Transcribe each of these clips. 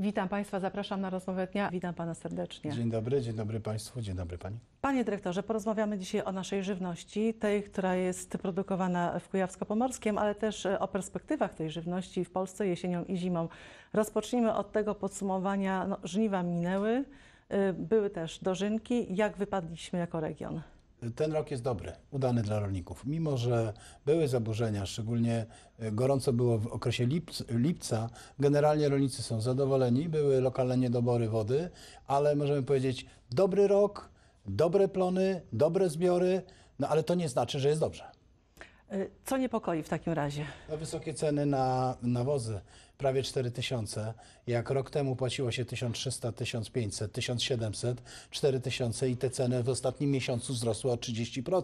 Witam Państwa, zapraszam na rozmowę dnia. Witam Pana serdecznie. Dzień dobry, dzień dobry Państwu, dzień dobry Pani. Panie dyrektorze, porozmawiamy dzisiaj o naszej żywności, tej, która jest produkowana w Kujawsko-Pomorskiem, ale też e, o perspektywach tej żywności w Polsce jesienią i zimą. Rozpocznijmy od tego podsumowania. No, żniwa minęły, e, były też dożynki. Jak wypadliśmy jako region? ten rok jest dobry, udany dla rolników. Mimo, że były zaburzenia, szczególnie e, gorąco było w okresie lipca, generalnie rolnicy są zadowoleni, były lokalne niedobory wody, ale możemy powiedzieć dobry rok, dobre plony, dobre zbiory, no ale to nie znaczy, że jest dobrze. E, co niepokoi w takim razie? No, wysokie ceny na nawozy prawie 4 tysiące. Jak rok temu płaciło się 1300, 1500, 1700, 4000 i te ceny w ostatnim miesiącu wzrosły o 30%.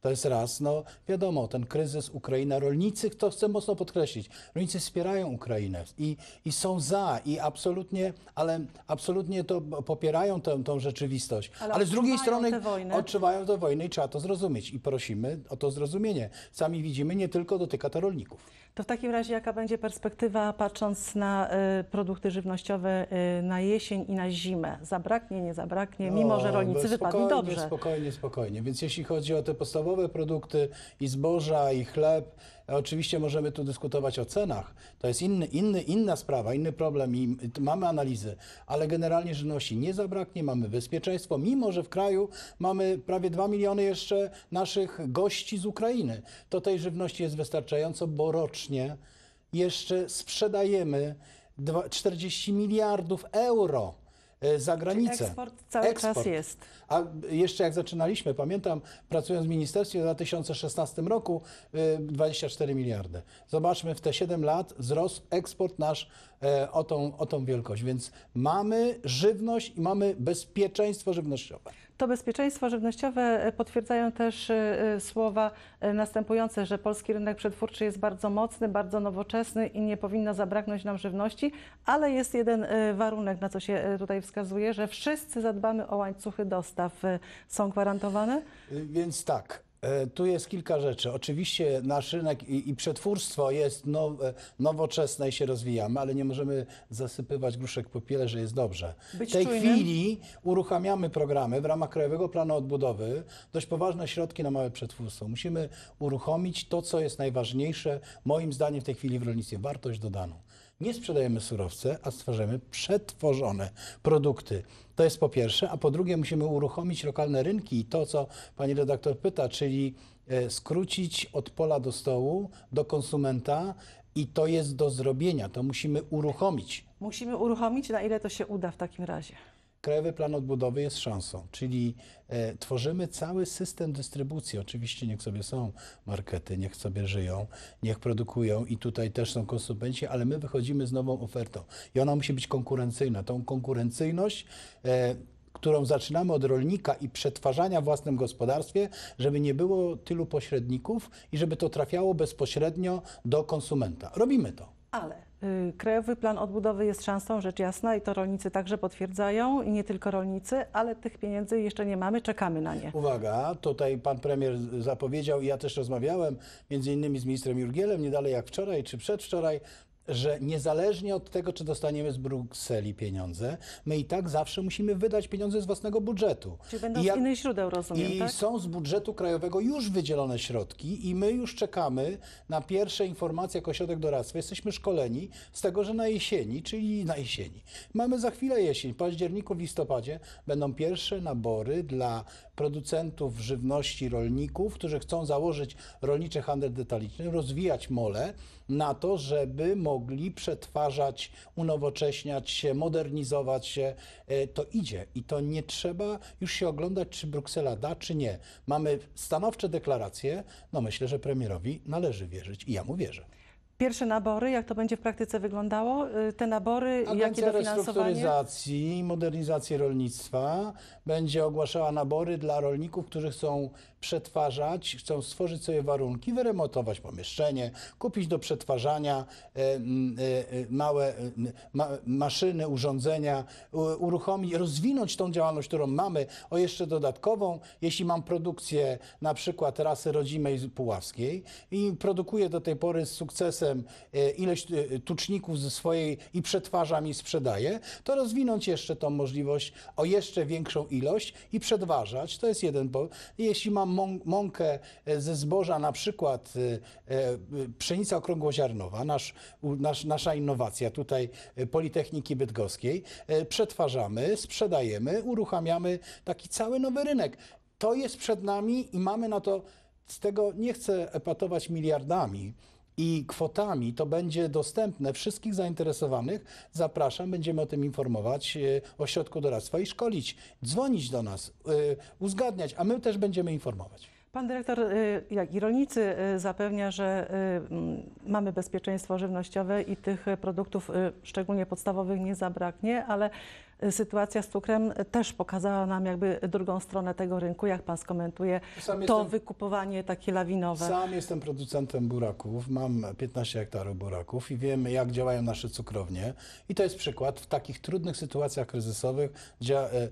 To jest raz, no wiadomo, ten kryzys Ukraina, rolnicy, to chcę mocno podkreślić, rolnicy wspierają Ukrainę i, i są za i absolutnie, ale absolutnie to popierają tę, tą rzeczywistość. Ale, ale z drugiej strony wojny. odczuwają tę wojnę i trzeba to zrozumieć i prosimy o to zrozumienie. Sami widzimy, nie tylko dotyka to rolników. To w takim razie jaka będzie perspektywa patrząc na y, produkty żywnościowe y, na jesień i na zimę? Zabraknie, nie zabraknie, mimo że no, rolnicy no, wypadli dobrze. Spokojnie, spokojnie. Więc jeśli chodzi o te podstawowe produkty i zboża, i chleb, Oczywiście możemy tu dyskutować o cenach. To jest inny, inny, inna sprawa, inny problem i mamy analizy, ale generalnie żywności nie zabraknie, mamy bezpieczeństwo, mimo że w kraju mamy prawie 2 miliony jeszcze naszych gości z Ukrainy. To tej żywności jest wystarczająco, bo rocznie jeszcze sprzedajemy 40 miliardów euro e, za granicę. Czyli eksport cały eksport. czas jest. A jeszcze jak zaczynaliśmy, pamiętam, pracując w ministerstwie w 2016 roku, 24 e, miliardy. Zobaczmy, w te 7 lat wzrosł eksport nasz e, o tą, o tą wielkość. Więc mamy żywność i mamy bezpieczeństwo żywnościowe. To bezpieczeństwo żywnościowe e, potwierdzają też e, e, słowa następujące, że polski rynek przetwórczy jest bardzo mocny, bardzo nowoczesny i nie powinno zabraknąć nam żywności, ale jest jeden warunek, na co się tutaj wskazuje, że wszyscy zadbamy o łańcuchy dostaw. Są gwarantowane? Y, więc tak, E, tu jest kilka rzeczy. Oczywiście nasz rynek i, i przetwórstwo jest now, e, nowoczesne i się rozwijamy, ale nie możemy zasypywać gruszek po piele, że jest dobrze. Być w tej czujnym. chwili uruchamiamy programy w ramach Krajowego Planu Odbudowy, dość poważne środki na małe przetwórstwo. Musimy uruchomić to, co jest najważniejsze, moim zdaniem, w tej chwili w rolnictwie wartość dodaną. Nie sprzedajemy surowce, a stwarzamy przetworzone produkty. To jest po pierwsze, a po drugie musimy uruchomić lokalne rynki i to, co pani redaktor pyta, czyli e, skrócić od pola do stołu, do konsumenta i to jest do zrobienia, to musimy uruchomić. Musimy uruchomić, na ile to się uda w takim razie. Krajowy Plan Odbudowy jest szansą, czyli e, tworzymy cały system dystrybucji. Oczywiście niech sobie są markety, niech sobie żyją, niech produkują i tutaj też są konsumenci, ale my wychodzimy z nową ofertą i ona musi być konkurencyjna. Tą konkurencyjność e, którą zaczynamy od rolnika i przetwarzania w własnym gospodarstwie, żeby nie było tylu pośredników i żeby to trafiało bezpośrednio do konsumenta. Robimy to. Ale Y, Krajowy Plan Odbudowy jest szansą, rzecz jasna, i to rolnicy także potwierdzają, i nie tylko rolnicy, ale tych pieniędzy jeszcze nie mamy, czekamy na nie. Uwaga, tutaj pan premier zapowiedział, i ja też rozmawiałem między innymi z ministrem Jurgielem, nie dalej jak wczoraj czy przedwczoraj, że niezależnie od tego, czy dostaniemy z Brukseli pieniądze, my i tak zawsze musimy wydać pieniądze z własnego budżetu. Czyli będą I ja, z innych źródeł, rozumiem, I tak? są z budżetu krajowego już wydzielone środki i my już czekamy na pierwsze informacje jako ośrodek doradztwa. Jesteśmy szkoleni z tego, że na jesieni, czyli na jesieni. Mamy za chwilę jesień, w październiku, w listopadzie będą pierwsze nabory dla producentów żywności, rolników, którzy chcą założyć rolniczy handel detaliczny, rozwijać mole, na to, żeby mogli przetwarzać, unowocześniać się, modernizować się. E, to idzie i to nie trzeba już się oglądać, czy Bruksela da, czy nie. Mamy stanowcze deklaracje, no myślę, że premierowi należy wierzyć i ja mu wierzę. Pierwsze nabory, jak to będzie w praktyce wyglądało? E, te nabory, Agencja jakie restrukturyzacji i modernizacji rolnictwa będzie ogłaszała nabory dla rolników, którzy chcą przetwarzać, chcą stworzyć sobie warunki, wyremontować pomieszczenie, kupić do przetwarzania e, e, małe maszyny, urządzenia, uruchomić, rozwinąć tą działalność, którą mamy, o jeszcze dodatkową, jeśli mam produkcję na przykład rasy rodzimej puławskiej i produkuję do tej pory z sukcesem e, ileś tuczników ze swojej i przetwarzam i sprzedaję, to rozwinąć jeszcze tą możliwość o jeszcze większą ilość i przetwarzać. To jest jeden, bo jeśli mam mąkę e, ze zboża, na przykład e, e, pszenica okrągłoziarnowa, nasz, nasz, nasza innowacja tutaj Politechniki Bydgoskiej, przetwarzamy, sprzedajemy, uruchamiamy taki cały nowy rynek. To jest przed nami i mamy na to, z tego nie chcę epatować miliardami, i kwotami to będzie dostępne wszystkich zainteresowanych. Zapraszam, będziemy o tym informować e, Ośrodku Doradztwa i szkolić, dzwonić do nas, e, uzgadniać, a my też będziemy informować. Pan dyrektor, e, jak i rolnicy, zapewnia, że mamy bezpieczeństwo żywnościowe i tych produktów, szczególnie podstawowych, nie zabraknie, ale sytuacja z cukrem też pokazała nam jakby drugą stronę tego rynku, jak pan skomentuje Sam to jestem- wykupowanie takie lawinowe. Sam jestem producentem buraków, mam 15 hektarów buraków i wiem, jak działają nasze cukrownie. I to jest przykład w takich trudnych sytuacjach kryzysowych, gdzie e,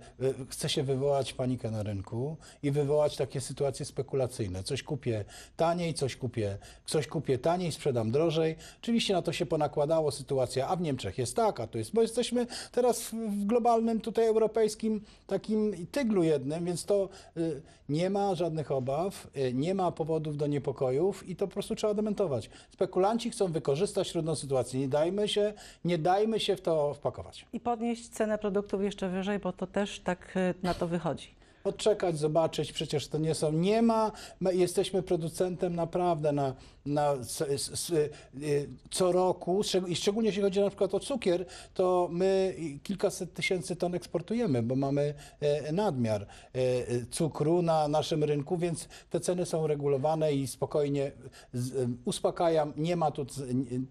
chce się wywołać panikę na rynku i wywołać takie sytuacje spekulacyjne. Coś kupię taniej, coś kupię, coś kupię taniej, sprzedam drożej. Oczywiście na to się ponakładało sytuacja, a w Niemczech jest tak, a tu jest, bo jesteśmy teraz w, w globalnym, tutaj europejskim takim tyglu jednym, więc to y, nie ma żadnych obaw, y, nie ma powodów do niepokojów i to po prostu trzeba dementować. Spekulanci chcą wykorzystać trudną sytuację. Nie dajmy się, nie dajmy się w to wpakować. I podnieść cenę produktów jeszcze wyżej, bo to też tak y, na to wychodzi odczekać, zobaczyć, przecież to nie są, nie ma, jesteśmy producentem naprawdę na, na y, y, co roku, i szczególnie jeśli chodzi na przykład o cukier, to my kilkaset tysięcy ton eksportujemy, bo mamy e, nadmiar e, cukru na naszym rynku, więc te ceny są regulowane i spokojnie y, uspokajam, nie ma tu,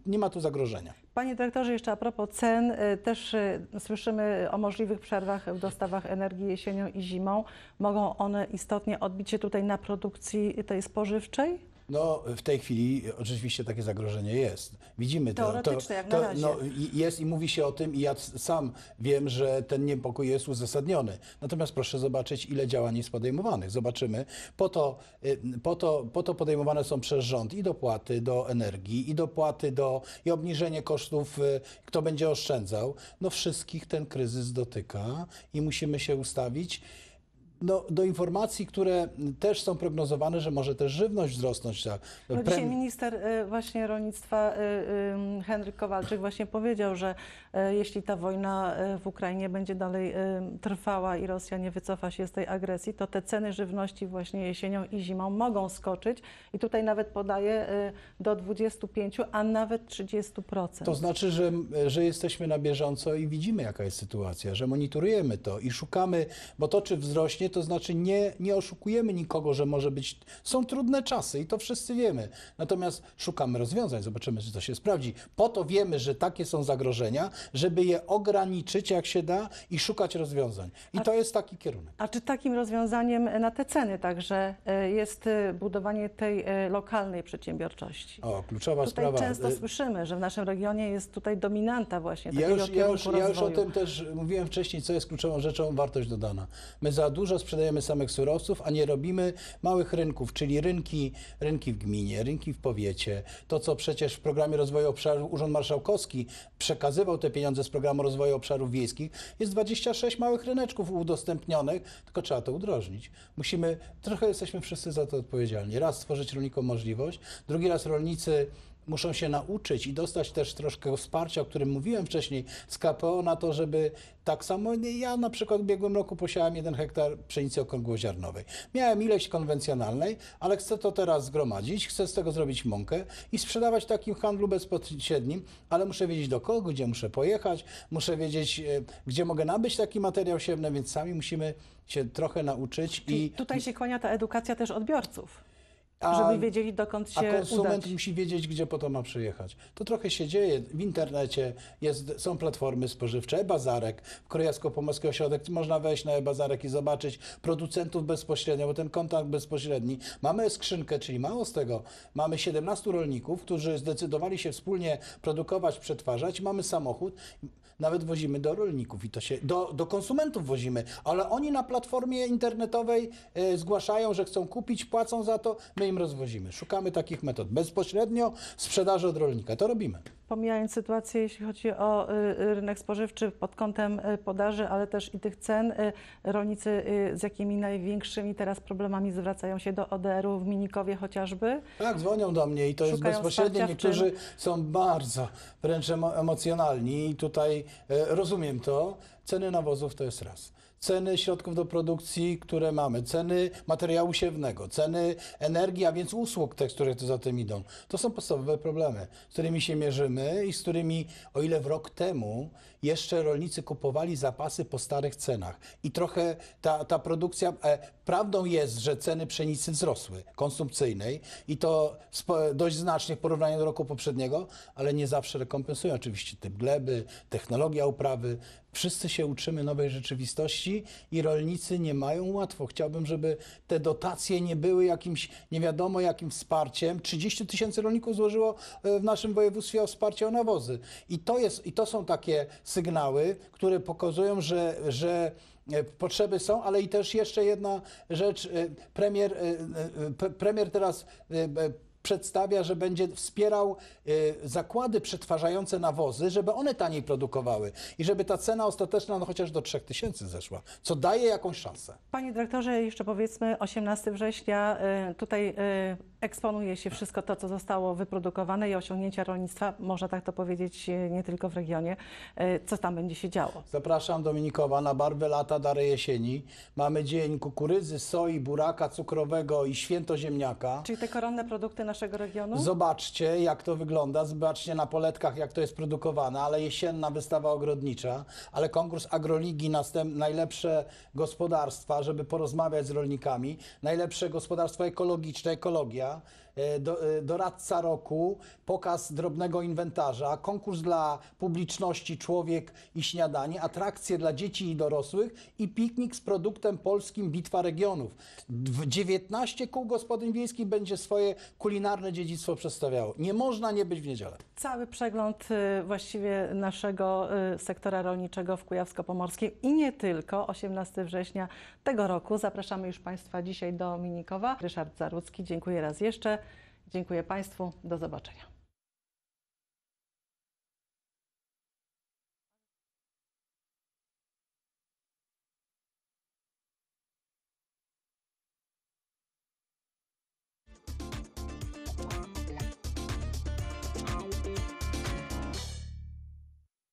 nie ma tu zagrożenia. Panie dyrektorze, jeszcze a propos cen, y, też y, słyszymy o możliwych przerwach w dostawach energii jesienią i zimą. Mogą one istotnie odbić się tutaj na produkcji tej spożywczej? No, w tej chwili oczywiście takie zagrożenie jest. Widzimy to. to, jak to, na razie. No, jest i mówi się o tym, i ja sam wiem, że ten niepokój jest uzasadniony. Natomiast proszę zobaczyć, ile działań jest podejmowanych. Zobaczymy. Po to, y, po to, po to podejmowane są przez rząd i dopłaty do energii, i dopłaty do, i obniżenie kosztów, y, kto będzie oszczędzał. No, wszystkich ten kryzys dotyka i musimy się ustawić no, do informacji, które też są prognozowane, że może też żywność wzrosnąć. Tak. No, dzisiaj minister y, właśnie rolnictwa y, y, Henryk Kowalczyk właśnie powiedział, że jeśli ta wojna w Ukrainie będzie dalej trwała i Rosja nie wycofa się z tej agresji, to te ceny żywności właśnie jesienią i zimą mogą skoczyć i tutaj nawet podaje do 25, a nawet 30%. To znaczy, że, że jesteśmy na bieżąco i widzimy jaka jest sytuacja, że monitorujemy to i szukamy, bo to czy wzrośnie bezpiecznie, to znaczy nie, nie oszukujemy nikogo, że może być. Są trudne czasy i to wszyscy wiemy. Natomiast szukamy rozwiązań, zobaczymy, czy to się sprawdzi. Po to wiemy, że takie są zagrożenia, żeby je ograniczyć jak się da i szukać rozwiązań. I a, to jest taki kierunek. A czy takim rozwiązaniem na te ceny także e, jest e, budowanie tej e, lokalnej przedsiębiorczości? O, kluczowa tutaj sprawa. Często słyszymy, że w naszym regionie jest tutaj dominanta właśnie ja takiego już, ja już, ja już o tym też mówiłem wcześniej, co jest kluczową rzeczą, wartość dodana. My za dużo dużo sprzedajemy samych surowców, a nie robimy małych rynków, czyli rynki, rynki w gminie, rynki w powiecie. To, co przecież w programie rozwoju obszarów Urząd Marszałkowski przekazywał te pieniądze z programu rozwoju obszarów wiejskich, jest 26 małych ryneczków udostępnionych, tylko trzeba to udrożnić. Musimy, trochę jesteśmy wszyscy za to odpowiedzialni. Raz stworzyć rolnikom możliwość, drugi raz rolnicy muszą się nauczyć i dostać też troszkę wsparcia, o którym mówiłem wcześniej, z KPO na to, żeby tak samo ja na przykład w ubiegłym roku posiałem jeden hektar pszenicy okrągłoziarnowej. Miałem ilość konwencjonalnej, ale chcę to teraz zgromadzić, chcę z tego zrobić mąkę i sprzedawać takim handlu bezpośrednim, ale muszę wiedzieć do kogo, gdzie muszę pojechać, muszę wiedzieć, e, gdzie mogę nabyć taki materiał siewny, więc sami musimy się trochę nauczyć. i tutaj się kłania ta edukacja też odbiorców. A, żeby wiedzieli, dokąd się A konsument udać. musi wiedzieć, gdzie po to ma przyjechać. To trochę się dzieje w internecie, jest, są platformy spożywcze, e-bazarek, Krojasko-Pomorski Ośrodek, można wejść na e-bazarek i zobaczyć producentów bezpośrednio, bo ten kontakt bezpośredni. Mamy skrzynkę, czyli mało z tego, mamy 17 rolników, którzy zdecydowali się wspólnie produkować, przetwarzać, mamy samochód, nawet wozimy do rolników i to się do, do konsumentów wozimy, ale oni na platformie internetowej e, zgłaszają, że chcą kupić, płacą za to, my im rozwozimy. Szukamy takich metod bezpośrednio sprzedaży od rolnika. To robimy. Pomijając sytuację, jeśli chodzi o y, y, rynek spożywczy pod kątem y, podaży, ale też i tych cen, rolnicy z jakimi największymi teraz problemami zwracają się do ODR-u w Minikowie chociażby? Tak, dzwonią do mnie i to jest bezpośrednie. Niektórzy są bardzo wręcz emocjonalni i tutaj E, rozumiem to. Ceny nawozów to jest raz. Ceny środków do produkcji, które mamy, ceny materiału siewnego, ceny energii, a więc usług, te, które za tym idą. To są podstawowe problemy, z którymi się mierzymy i z którymi, o ile w rok temu jeszcze rolnicy kupowali zapasy po starych cenach i trochę ta, ta produkcja e, Prawdą jest, że ceny pszenicy wzrosły, konsumpcyjnej i to dość znacznie w porównaniu do roku poprzedniego, ale nie zawsze rekompensują oczywiście typ gleby, technologia uprawy. Wszyscy się uczymy nowej rzeczywistości i rolnicy nie mają łatwo. Chciałbym, żeby te dotacje nie były jakimś nie wiadomo jakim wsparciem. 30 tysięcy rolników złożyło e, w naszym województwie o wsparcie o nawozy. I to, jest, i to są takie sygnały, które pokazują, że, że E, potrzeby są, ale i też jeszcze jedna rzecz. E, premier, e, premier teraz przedstawia, że będzie wspierał e, zakłady przetwarzające nawozy, żeby one taniej produkowały i żeby ta cena ostateczna no chociaż do 3000 zeszła, co daje jakąś szansę. Panie dyrektorze, jeszcze powiedzmy 18 września, e, tutaj e, eksponuje się wszystko to, co zostało wyprodukowane i osiągnięcia rolnictwa, można tak to powiedzieć, nie tylko w regionie. Co tam będzie się działo? Zapraszam Dominikowa na barwę lata, dary jesieni. Mamy dzień kukurydzy, soi, buraka cukrowego i święto ziemniaka. Czyli te koronne produkty na naszego regionu? Zobaczcie, jak to wygląda, zobaczcie na poletkach, jak to jest produkowane, ale jesienna wystawa ogrodnicza, ale konkurs Agroligi, następ, najlepsze gospodarstwa, żeby porozmawiać z rolnikami, najlepsze gospodarstwa ekologiczne, ekologia, E, do, e, doradca roku, pokaz drobnego inwentarza, konkurs dla publiczności Człowiek i Śniadanie, atrakcje dla dzieci i dorosłych i piknik z produktem polskim Bitwa Regionów. W 19 kół gospodyń wiejskich będzie swoje kulinarne dziedzictwo przedstawiało. Nie można nie być w niedzielę. Cały przegląd y, właściwie naszego y, sektora rolniczego w Kujawsko-Pomorskim i nie tylko. 18 września tego roku. Zapraszamy już Państwa dzisiaj do Minikowa. Ryszard Zarudzki, dziękuję raz jeszcze. Dziękuję Państwu. Do zobaczenia.